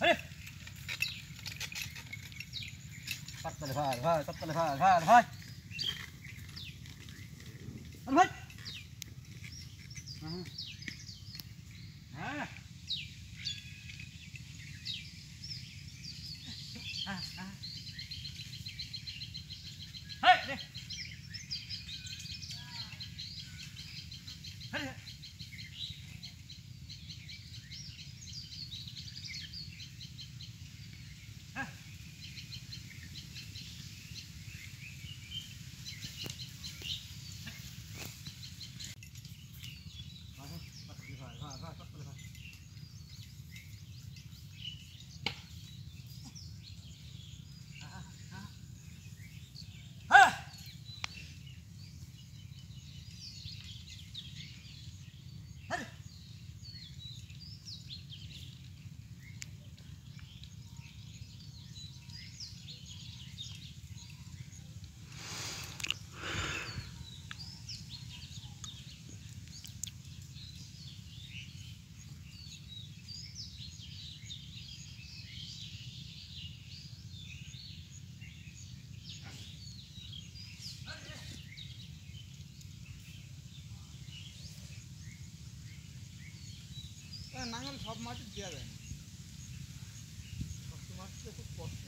Tắt tay phải, phải, tắt tay phải, phải, phải. নাঙ্গল সব মাছ দেওয়া যায় না সব মাছ খুব কষ্ট